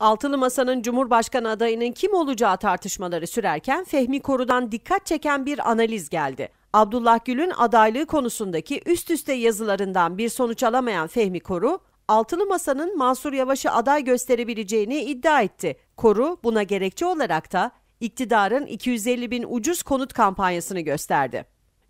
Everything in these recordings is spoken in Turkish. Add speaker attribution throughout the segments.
Speaker 1: Altılı Masa'nın Cumhurbaşkanı adayının kim olacağı tartışmaları sürerken Fehmi Koru'dan dikkat çeken bir analiz geldi. Abdullah Gül'ün adaylığı konusundaki üst üste yazılarından bir sonuç alamayan Fehmi Koru, Altılı Masa'nın Mansur Yavaş'ı aday gösterebileceğini iddia etti. Koru buna gerekçe olarak da iktidarın 250 bin ucuz konut kampanyasını gösterdi.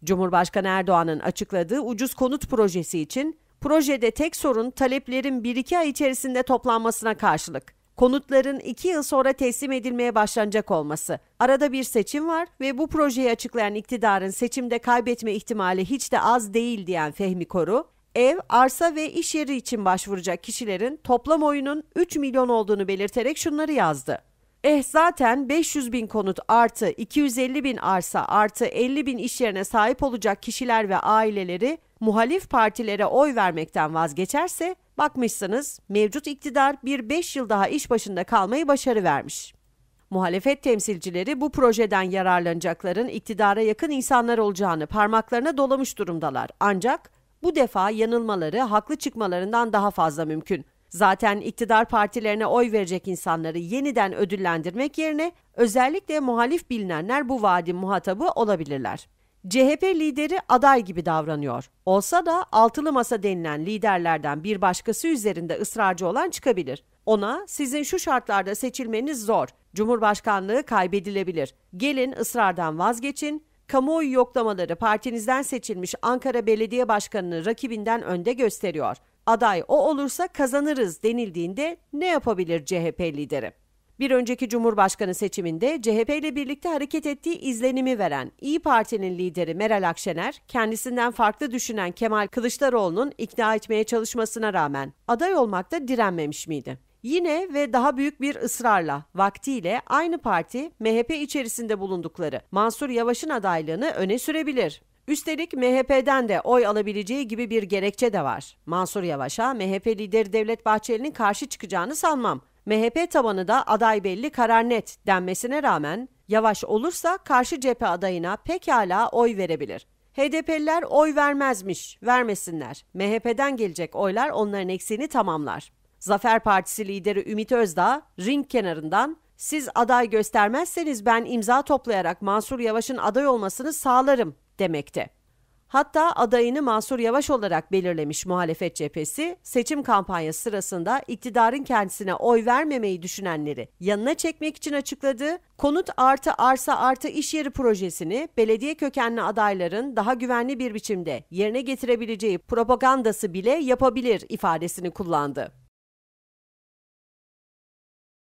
Speaker 1: Cumhurbaşkanı Erdoğan'ın açıkladığı ucuz konut projesi için projede tek sorun taleplerin 1-2 ay içerisinde toplanmasına karşılık konutların 2 yıl sonra teslim edilmeye başlanacak olması. Arada bir seçim var ve bu projeyi açıklayan iktidarın seçimde kaybetme ihtimali hiç de az değil diyen Fehmi Koru, ev, arsa ve iş yeri için başvuracak kişilerin toplam oyunun 3 milyon olduğunu belirterek şunları yazdı. Eh zaten 500 bin konut artı 250 bin arsa artı 50 bin iş yerine sahip olacak kişiler ve aileleri muhalif partilere oy vermekten vazgeçerse Bakmışsınız mevcut iktidar bir 5 yıl daha iş başında kalmayı başarı vermiş. Muhalefet temsilcileri bu projeden yararlanacakların iktidara yakın insanlar olacağını parmaklarına dolamış durumdalar. Ancak bu defa yanılmaları haklı çıkmalarından daha fazla mümkün. Zaten iktidar partilerine oy verecek insanları yeniden ödüllendirmek yerine özellikle muhalif bilinenler bu vaadin muhatabı olabilirler. CHP lideri aday gibi davranıyor. Olsa da altılı masa denilen liderlerden bir başkası üzerinde ısrarcı olan çıkabilir. Ona sizin şu şartlarda seçilmeniz zor. Cumhurbaşkanlığı kaybedilebilir. Gelin ısrardan vazgeçin. Kamuoyu yoklamaları partinizden seçilmiş Ankara Belediye Başkanı'nı rakibinden önde gösteriyor. Aday o olursa kazanırız denildiğinde ne yapabilir CHP lideri? Bir önceki Cumhurbaşkanı seçiminde CHP ile birlikte hareket ettiği izlenimi veren İyi Parti'nin lideri Meral Akşener, kendisinden farklı düşünen Kemal Kılıçdaroğlu'nun ikna etmeye çalışmasına rağmen aday olmakta direnmemiş miydi? Yine ve daha büyük bir ısrarla vaktiyle aynı parti MHP içerisinde bulundukları Mansur Yavaş'ın adaylığını öne sürebilir. Üstelik MHP'den de oy alabileceği gibi bir gerekçe de var. Mansur Yavaş'a MHP lideri Devlet Bahçeli'nin karşı çıkacağını sanmam. MHP tabanı da aday belli karar net denmesine rağmen Yavaş olursa karşı cephe adayına pekala oy verebilir. HDP'liler oy vermezmiş, vermesinler. MHP'den gelecek oylar onların eksiğini tamamlar. Zafer Partisi lideri Ümit Özdağ ring kenarından siz aday göstermezseniz ben imza toplayarak Mansur Yavaş'ın aday olmasını sağlarım demekte. Hatta adayını Mansur Yavaş olarak belirlemiş muhalefet cephesi, seçim kampanyası sırasında iktidarın kendisine oy vermemeyi düşünenleri yanına çekmek için açıkladığı konut artı arsa artı iş yeri projesini belediye kökenli adayların daha güvenli bir biçimde yerine getirebileceği propagandası bile yapabilir ifadesini kullandı.